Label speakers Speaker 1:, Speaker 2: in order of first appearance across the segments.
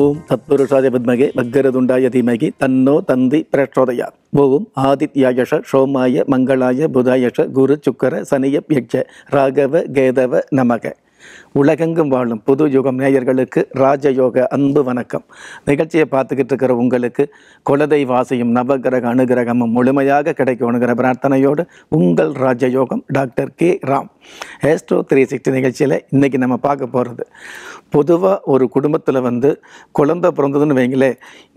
Speaker 1: ஓம் தத்புருஷாய பத்மகே பக்கரதுண்டாய தீமகி தன்னோ தந்தி பிரச்சோதயா ஓம் ஆதித்யாயஷ சோமாய மங்களாய புதாயஷ குரு சுக்கர சனியப் யக்ஷ ராகவ கேதவ நமக உலகெங்கும் வாழும் புது யுகம் நேயர்களுக்கு ராஜயோக அன்பு வணக்கம் நிகழ்ச்சியை பார்த்துக்கிட்டு இருக்கிற உங்களுக்கு குலதை வாசியும் நவகிரக அனுகிரகமும் முழுமையாக கிடைக்கணுங்கிற பிரார்த்தனையோடு உங்கள் Rajayogam doctor K Ram astro three sixty நிகழ்ச்சியில் இன்றைக்கி நம்ம பார்க்க போகிறது பொதுவாக ஒரு குடும்பத்தில் வந்து குழந்த பிறந்ததுன்னு வைங்களே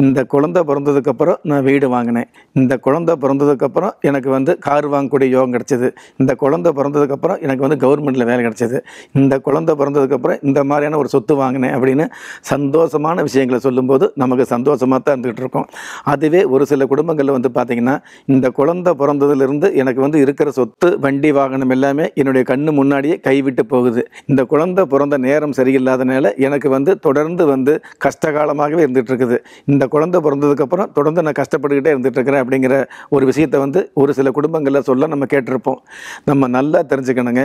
Speaker 1: இந்த குழந்த பிறந்ததுக்கப்புறம் நான் வீடு வாங்கினேன் இந்த குழந்த பிறந்ததுக்கப்புறம் எனக்கு வந்து கார் வாங்கக்கூடிய யோகம் கிடச்சிது இந்த குழந்த பிறந்ததுக்கப்புறம் எனக்கு வந்து கவர்மெண்ட்டில் வேலை கிடச்சிது இந்த குழந்தை குழந்த பிறந்ததுக்கப்புறம் இந்த மாதிரியான ஒரு சொத்து வாங்கினேன் அப்படின்னு சந்தோஷமான விஷயங்களை சொல்லும்போது நமக்கு சந்தோஷமாக தான் இருந்துகிட்டு இருக்கோம் அதுவே ஒரு சில குடும்பங்களில் வந்து பார்த்திங்கன்னா இந்த குழந்த பிறந்ததுலேருந்து எனக்கு வந்து இருக்கிற சொத்து வண்டி வாகனம் எல்லாமே என்னுடைய கண்ணு முன்னாடியே கைவிட்டு போகுது இந்த குழந்த பிறந்த நேரம் சரியில்லாதனால எனக்கு வந்து தொடர்ந்து வந்து கஷ்டகாலமாகவே இருந்துகிட்டு இருக்குது இந்த குழந்த பிறந்ததுக்கப்புறம் தொடர்ந்து நான் கஷ்டப்பட்டுக்கிட்டே இருந்துகிட்டு இருக்கிறேன் அப்படிங்கிற ஒரு விஷயத்தை வந்து ஒரு சில குடும்பங்களில் சொல்ல நம்ம கேட்டிருப்போம் நம்ம நல்லா தெரிஞ்சுக்கணுங்க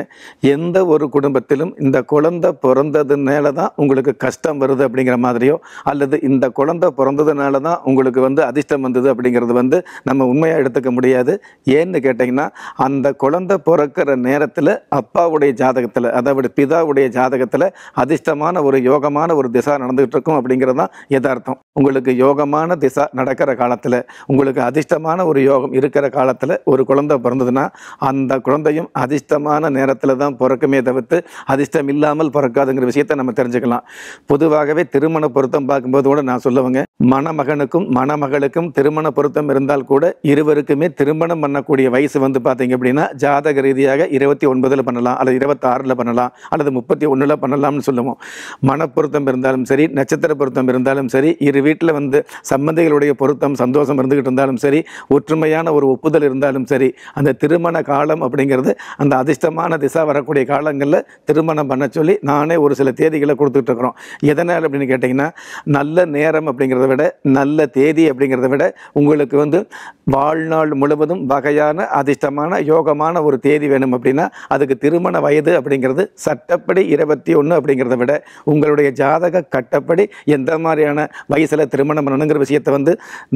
Speaker 1: எந்த ஒரு குடும்பத்திலும் இந்த குழந்தை பிறந்ததுனால தான் உங்களுக்கு கஷ்டம் வருது அப்படிங்கிற மாதிரியோ அல்லது இந்த குழந்தை பிறந்ததுனால தான் உங்களுக்கு வந்து அதிர்ஷ்டம் வந்தது அப்படிங்கிறது வந்து நம்ம உண்மையாக எடுத்துக்க முடியாது ஏன்னு கேட்டிங்கன்னா அந்த குழந்தை பிறக்கிற நேரத்தில் அப்பாவுடைய ஜாதகத்தில் அதாவது பிதாவுடைய ஜாதகத்தில் அதிர்ஷ்டமான ஒரு யோகமான ஒரு திசா நடந்துகிட்டு இருக்கும் அப்படிங்கிறது தான் யதார்த்தம் உங்களுக்கு யோகமான திசா நடக்கிற காலத்தில் உங்களுக்கு அதிர்ஷ்டமான ஒரு யோகம் இருக்கிற காலத்தில் ஒரு குழந்தை பிறந்ததுன்னா அந்த குழந்தையும் அதிர்ஷ்டமான நேரத்தில் தான் பிறக்குமே தவிர்த்து அதிர்ஷ்ட பொருத்தம் இல்லாமல் பிறக்காதுங்கிற விஷயத்தை நம்ம தெரிஞ்சுக்கலாம் பொதுவாகவே திருமண பொருத்தம் பார்க்கும்போது கூட நான் சொல்லுவேங்க மணமகனுக்கும் மணமகளுக்கும் திருமண பொருத்தம் இருந்தால் கூட இருவருக்குமே திருமணம் பண்ணக்கூடிய வயசு வந்து பார்த்தீங்க அப்படின்னா ஜாதக ரீதியாக இருபத்தி ஒன்பதில் பண்ணலாம் அல்லது இருபத்தாறில் பண்ணலாம் அல்லது முப்பத்தி ஒன்றில் பண்ணலாம்னு சொல்லுவோம் மனப்பொருத்தம் இருந்தாலும் சரி நட்சத்திர பொருத்தம் இருந்தாலும் சரி இரு வீட்டில் வந்து சம்பந்திகளுடைய பொருத்தம் சந்தோஷம் இருந்துக்கிட்டு இருந்தாலும் சரி ஒற்றுமையான ஒரு ஒப்புதல் இருந்தாலும் சரி அந்த திருமண காலம் அப்படிங்கிறது அந்த அதிர்ஷ்டமான திசா வரக்கூடிய காலங்களில் திருமணம் பண்ண சொல்லி நானே ஒரு சில தேதிகளை கொடுத்துட்ருக்குறோம் எதனால் அப்படின்னு கேட்டிங்கன்னா நல்ல நேரம் அப்படிங்கிறத விட நல்ல தேதி அப்படிங்கிறத விட உங்களுக்கு வந்து வாழ்நாள் முழுவதும் வகையான அதிர்ஷ்டமான யோகமான ஒரு தேதி வேணும் அப்படின்னா அதுக்கு திருமண வயது அப்படிங்கிறது சட்டப்படி இருபத்தி ஒன்று அப்படிங்கிறத விட உங்களுடைய ஜாதக கட்டப்படி எந்த மாதிரியான வயசில் திருமணம் பண்ணணுங்கிற விஷயத்தை வந்து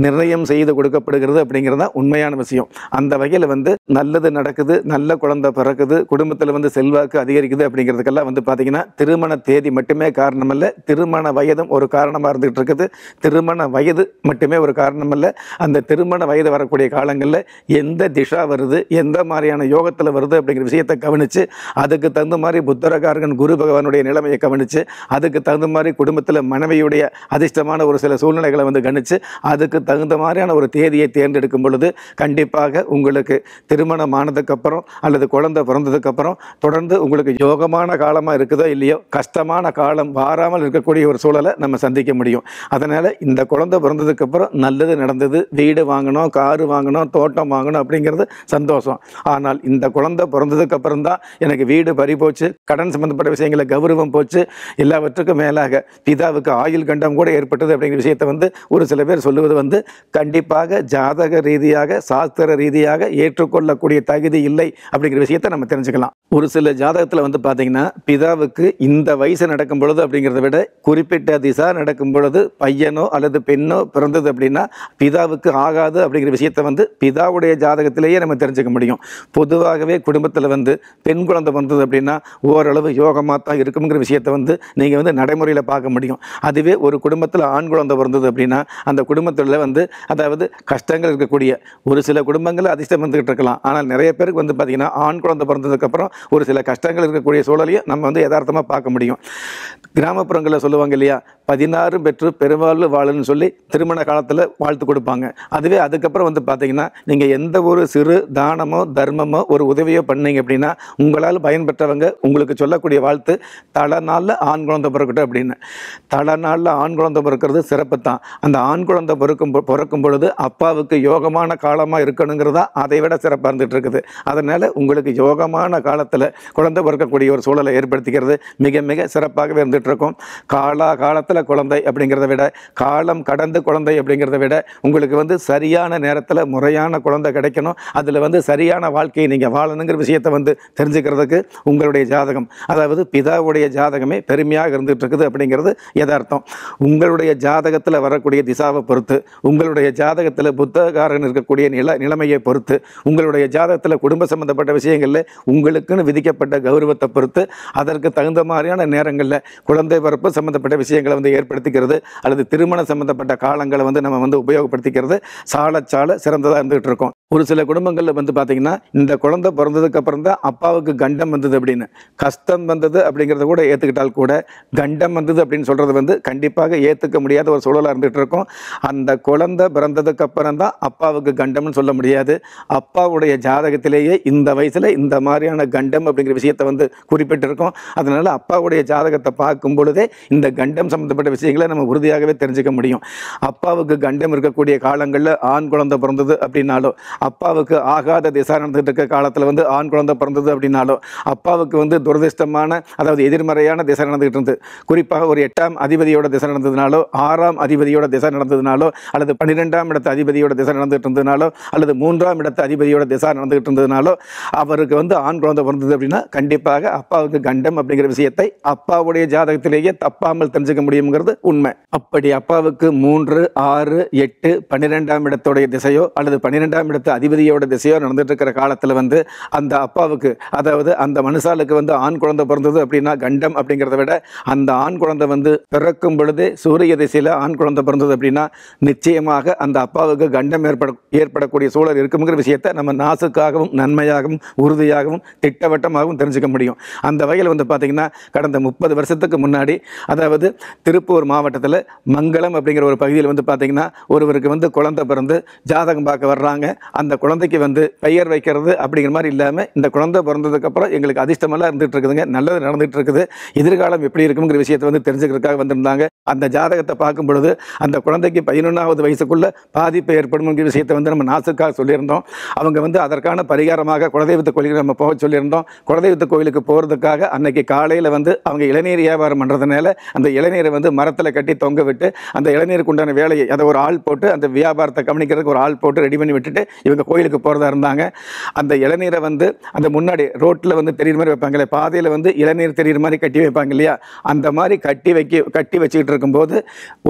Speaker 1: நிர்ணயம் செய்து கொடுக்கப்படுகிறது அப்படிங்கிறது தான் உண்மையான விஷயம் அந்த வகையில் வந்து நல்லது நடக்குது நல்ல குழந்தை பிறக்குது குடும்பத்தில் வந்து செல்வாக்கு அதிகரிக்குது அப்படிங்கிறதுக்கெல்லாம் வந்து பார்த்தீங்கன்னா திருமண தேதி மட்டுமே அல்ல திருமண வயதும் ஒரு காரணமாக இருந்துகிட்டு இருக்குது திருமண வயது மட்டுமே ஒரு அல்ல அந்த திருமண வயது வரக்கூடிய காலங்களில் எந்த திஷா வருது எந்த மாதிரியான யோகத்தில் வருது அப்படிங்கிற விஷயத்தை கவனித்து அதுக்கு தகுந்த மாதிரி புத்தரகாரகன் குரு பகவானுடைய நிலைமையை கவனித்து அதுக்கு தகுந்த மாதிரி குடும்பத்தில் மனைவியுடைய அதிர்ஷ்டமான ஒரு சில சூழ்நிலைகளை வந்து கணித்து அதுக்கு தகுந்த மாதிரியான ஒரு தேதியை தேர்ந்தெடுக்கும் பொழுது கண்டிப்பாக உங்களுக்கு திருமணம் ஆனதுக்கப்புறம் அல்லது குழந்தை பிறந்ததுக்கப்புறம் தொடர்ந்து உங்களுக்கு யோகமான காலம் காலமாக இருக்குதோ இல்லையோ கஷ்டமான காலம் வாராமல் இருக்கக்கூடிய ஒரு சூழலை நம்ம சந்திக்க முடியும் அதனால் இந்த குழந்தை பிறந்ததுக்கப்புறம் நல்லது நடந்தது வீடு வாங்கணும் காரு வாங்கணும் தோட்டம் வாங்கணும் அப்படிங்கிறது சந்தோஷம் ஆனால் இந்த குழந்தை பிறந்ததுக்கப்புறம் தான் எனக்கு வீடு பறி போச்சு கடன் சம்மந்தப்பட்ட விஷயங்களை கௌரவம் போச்சு எல்லாவற்றுக்கும் மேலாக பிதாவுக்கு ஆயுள் கண்டம் கூட ஏற்பட்டது அப்படிங்கிற விஷயத்தை வந்து ஒரு சில பேர் சொல்லுவது வந்து கண்டிப்பாக ஜாதக ரீதியாக சாஸ்திர ரீதியாக ஏற்றுக்கொள்ளக்கூடிய தகுதி இல்லை அப்படிங்கிற விஷயத்தை நம்ம தெரிஞ்சுக்கலாம் ஒரு சில ஜாதகத்தில் வந்து பார்த்தீங்கன்னா பிதாவுக்கு இந்த வயசு நடக்கும் பொழுது அப்படிங்கிறத விட குறிப்பிட்ட திசா நடக்கும் பொழுது பையனோ அல்லது பெண்ணோ பிறந்தது அப்படின்னா பிதாவுக்கு ஆகாது அப்படிங்கிற விஷயத்தை வந்து பிதாவுடைய ஜாதகத்திலேயே நம்ம தெரிஞ்சுக்க முடியும் பொதுவாகவே குடும்பத்தில் வந்து பெண் குழந்தை பிறந்தது அப்படின்னா ஓரளவு யோகமாக தான் இருக்குங்கிற விஷயத்தை வந்து நீங்கள் வந்து நடைமுறையில் பார்க்க முடியும் அதுவே ஒரு குடும்பத்தில் ஆண் குழந்தை பிறந்தது அப்படின்னா அந்த குடும்பத்தில் வந்து அதாவது கஷ்டங்கள் இருக்கக்கூடிய ஒரு சில குடும்பங்களில் அதிர்ஷ்டம் வந்துக்கிட்டு இருக்கலாம் ஆனால் நிறைய பேருக்கு வந்து பார்த்திங்கன்னா ஆண் குழந்தை பிறந்ததுக்கப்புறம் ஒரு சில கஷ்டங்கள் இருக்கக்கூடிய சூழலையும் நம்ம வந்து யதார்த்தமாக பார்க்க முடியும் கிராமப்புறங்களில் சொல்லுவாங்க இல்லையா பதினாறும் பெற்று பெருவாழ்வு வாழன்னு சொல்லி திருமண காலத்தில் வாழ்த்து கொடுப்பாங்க அதுவே அதுக்கப்புறம் வந்து பார்த்தீங்கன்னா நீங்கள் எந்த ஒரு சிறு தானமோ தர்மமோ ஒரு உதவியோ பண்ணீங்க அப்படின்னா உங்களால் பயன்பெற்றவங்க உங்களுக்கு சொல்லக்கூடிய வாழ்த்து தல நாளில் ஆண் குழந்தை பிறக்கட்டும் அப்படின்னு தல நாளில் ஆண் குழந்தை பிறக்கிறது சிறப்பு தான் அந்த ஆண் குழந்தை பிறக்கும் பிறக்கும் பொழுது அப்பாவுக்கு யோகமான காலமாக இருக்கணுங்கிறதா அதை விட சிறப்பாக இருந்துகிட்டு இருக்குது அதனால் உங்களுக்கு யோகமான காலத்தில் குழந்தை பிறக்கக்கூடிய ஒரு சூழலை ஏற்படுத்திக்கிறது மிக மிக சிறப்பாகவே இருந்துகிட்ருக்கும் காலா காலத்தில் குழந்தை அப்படிங்கிறத விட காலம் கடந்து குழந்தை அப்படிங்கிறத விட உங்களுக்கு வந்து சரியான நேரத்தில் முறையான குழந்தை கிடைக்கணும் அதில் வந்து சரியான வாழ்க்கையை நீங்கள் வாழணுங்கிற விஷயத்தை வந்து தெரிஞ்சுக்கிறதுக்கு உங்களுடைய ஜாதகம் அதாவது பிதாவுடைய ஜாதகமே பெருமையாக இருந்துகிட்டு இருக்குது அப்படிங்கிறது யதார்த்தம் உங்களுடைய ஜாதகத்தில் வரக்கூடிய திசாவை பொறுத்து உங்களுடைய ஜாதகத்தில் புத்தகாரன் இருக்கக்கூடிய நில நிலைமையை பொறுத்து உங்களுடைய ஜாதகத்தில் குடும்ப சம்பந்தப்பட்ட விஷயங்களில் உங்களுக்குன்னு விதிக்கப்பட்ட கௌரவத்தை பொறுத்து அதற்கு தகுந்த மாதிரியான நேரங்களில் குழந்தை பிறப்பு சம்மந்தப்பட்ட விஷயங்களை வந்து ஏற்படுத்திக்கிறது அல்லது திருமணம் சம்மந்தப்பட்ட காலங்களை வந்து நம்ம வந்து உபயோகப்படுத்திக்கிறது சாலச்சால சிறந்ததாக இருந்துகிட்டு இருக்கோம் ஒரு சில குடும்பங்களில் வந்து பார்த்திங்கன்னா இந்த குழந்தை பிறந்ததுக்கு அப்புறம் தான் அப்பாவுக்கு கண்டம் வந்தது அப்படின்னு கஷ்டம் வந்தது அப்படிங்கிறத கூட ஏற்றுக்கிட்டால் கூட கண்டம் வந்தது அப்படின்னு சொல்கிறது வந்து கண்டிப்பாக ஏற்றுக்க முடியாத ஒரு சூழலாக இருந்துகிட்டு இருக்கும் அந்த குழந்தை பிறந்ததுக்கு அப்புறம் தான் அப்பாவுக்கு கண்டம்னு சொல்ல முடியாது அப்பாவுடைய ஜாதகத்திலேயே இந்த வயசில் இந்த மாதிரியான கண்டம் அப்படிங்கிற விஷயத்தை வந்து குறிப்பிட்டிருக்கோம் அதனால் அப்பாவுடைய ஜாதகத்தை பார்க்கும் பொழுதே இந்த கண்டம் சம்மந்தப்பட்ட விஷயங்களை நம்ம உறுதியாகவே தெரிஞ்சுக்க முடியும் அப்பாவுக்கு கண்டம் இருக்கக்கூடிய காலங்களில் ஆண் குழந்தை பிறந்தது அப்படின்னாலும் அப்பாவுக்கு ஆகாத திசா நடந்துகிட்டு இருக்க காலத்தில் வந்து ஆண் குழந்தை பிறந்தது அப்படின்னாலும் அப்பாவுக்கு வந்து துரதிருஷ்டமான அதாவது எதிர்மறையான திசை நடந்துகிட்டு இருந்தது குறிப்பாக ஒரு எட்டாம் அதிபதியோட திசை நடந்ததுனாலோ ஆறாம் அதிபதியோட திசை நடந்ததுனாலோ அல்லது பன்னிரெண்டாம் இடத்து அதிபதியோட திசை நடந்துகிட்டு இருந்ததுனாலோ அல்லது மூன்றாம் இடத்து அதிபதியோட திசை நடந்துகிட்டு இருந்ததுனாலோ அவருக்கு வந்து ஆண் குழந்தை பிறந்தது அப்படின்னா கண்டிப்பாக அப்பாவுக்கு கண்டம் அப்படிங்கிற விஷயத்தை அப்பாவுடைய ஜாதகத்திலேயே தப்பாமல் தெரிஞ்சுக்க முடியுங்கிறது உண்மை அப்படி அப்பாவுக்கு மூன்று ஆறு எட்டு பன்னிரெண்டாம் இடத்துடைய திசையோ அல்லது பன்னிரெண்டாம் இடத்து பார்த்து அதிபதியோட திசையோ நடந்துட்டு இருக்கிற காலத்தில் வந்து அந்த அப்பாவுக்கு அதாவது அந்த மனுஷாலுக்கு வந்து ஆண் குழந்தை பிறந்தது அப்படின்னா கண்டம் அப்படிங்கிறத விட அந்த ஆண் குழந்தை வந்து பிறக்கும் பொழுது சூரிய திசையில் ஆண் குழந்தை பிறந்தது அப்படின்னா நிச்சயமாக அந்த அப்பாவுக்கு கண்டம் ஏற்பட ஏற்படக்கூடிய சூழல் இருக்குங்கிற விஷயத்த நம்ம நாசுக்காகவும் நன்மையாகவும் உறுதியாகவும் திட்டவட்டமாகவும் தெரிஞ்சுக்க முடியும் அந்த வகையில் வந்து பார்த்தீங்கன்னா கடந்த முப்பது வருஷத்துக்கு முன்னாடி அதாவது திருப்பூர் மாவட்டத்தில் மங்களம் அப்படிங்கிற ஒரு பகுதியில் வந்து பார்த்திங்கன்னா ஒருவருக்கு வந்து குழந்தை பிறந்து ஜாதகம் பார்க்க வர்றாங்க அந்த குழந்தைக்கு வந்து பெயர் வைக்கிறது அப்படிங்கிற மாதிரி இல்லாமல் இந்த குழந்தை பிறந்ததுக்கப்புறம் எங்களுக்கு அதிர்ஷ்டமெல்லாம் இருந்துகிட்டு இருக்குதுங்க நல்லது நடந்துகிட்டு இருக்குது எதிர்காலம் எப்படி இருக்குங்கிற விஷயத்தை வந்து தெரிஞ்சுக்கிறதுக்காக வந்திருந்தாங்க அந்த ஜாதகத்தை பார்க்கும் பொழுது அந்த குழந்தைக்கு பதினொன்றாவது வயசுக்குள்ளே பாதிப்பு ஏற்படும்ங்கிற விஷயத்தை வந்து நம்ம நாசுக்காக சொல்லியிருந்தோம் அவங்க வந்து அதற்கான பரிகாரமாக குலதெய்வத்து கோயிலுக்கு நம்ம போக சொல்லியிருந்தோம் குலதெய்வத்து கோயிலுக்கு போகிறதுக்காக அன்னைக்கு காலையில் வந்து அவங்க இளநீர் வியாபாரம் பண்ணுறதுனால அந்த இளநீரை வந்து மரத்தில் கட்டி தொங்க விட்டு அந்த இளநீருக்கு உண்டான வேலையை அதை ஒரு ஆள் போட்டு அந்த வியாபாரத்தை கவனிக்கிறதுக்கு ஒரு ஆள் போட்டு ரெடி பண்ணி விட்டுட்டு இவங்க கோயிலுக்கு போகிறதா இருந்தாங்க அந்த இளநீரை வந்து அந்த முன்னாடி ரோட்டில் வந்து தெரியுற மாதிரி வைப்பாங்களே பாதையில் வந்து இளநீர் தெரியுற மாதிரி கட்டி வைப்பாங்க இல்லையா அந்த மாதிரி கட்டி வைக்க கட்டி வச்சுக்கிட்டு இருக்கும்போது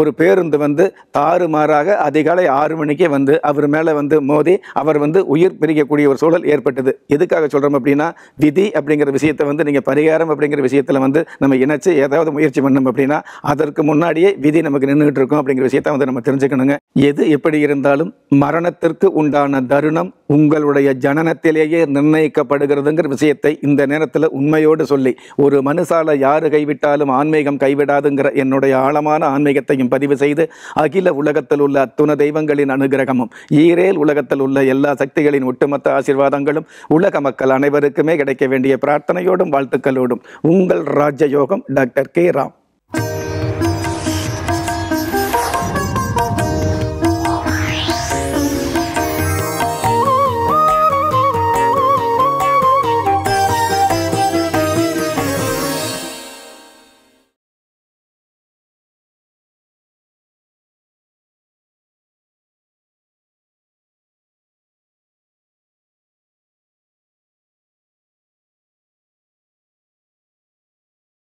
Speaker 1: ஒரு பேருந்து வந்து தாறுமாறாக அதிகாலை ஆறு மணிக்கே வந்து அவர் மேலே வந்து மோதி அவர் வந்து உயிர் பிரிக்கக்கூடிய ஒரு சூழல் ஏற்பட்டது எதுக்காக சொல்கிறோம் அப்படின்னா விதி அப்படிங்கிற விஷயத்தை வந்து நீங்கள் பரிகாரம் அப்படிங்கிற விஷயத்தில் வந்து நம்ம இணைச்சு ஏதாவது முயற்சி பண்ணோம் அப்படின்னா அதற்கு முன்னாடியே விதி நமக்கு நின்றுகிட்டு இருக்கோம் அப்படிங்கிற விஷயத்தை வந்து நம்ம தெரிஞ்சுக்கணுங்க எது எப்படி இருந்தாலும் மரணத்திற்கு உண்டானது தருணம் உங்களுடைய ஜனனத்திலேயே நிர்ணயிக்கப்படுகிறதுங்கிற விஷயத்தை இந்த நேரத்தில் உண்மையோடு சொல்லி ஒரு மனுசால யார் கைவிட்டாலும் ஆன்மீகம் கைவிடாதுங்கிற என்னுடைய ஆழமான ஆன்மீகத்தையும் பதிவு செய்து அகில உலகத்தில் உள்ள அத்துண தெய்வங்களின் அனுகிரகமும் ஈரேல் உலகத்தில் உள்ள எல்லா சக்திகளின் ஒட்டுமொத்த ஆசீர்வாதங்களும் உலக மக்கள் அனைவருக்குமே கிடைக்க வேண்டிய பிரார்த்தனையோடும் வாழ்த்துக்களோடும் உங்கள் ராஜயோகம் டாக்டர் கே ராம்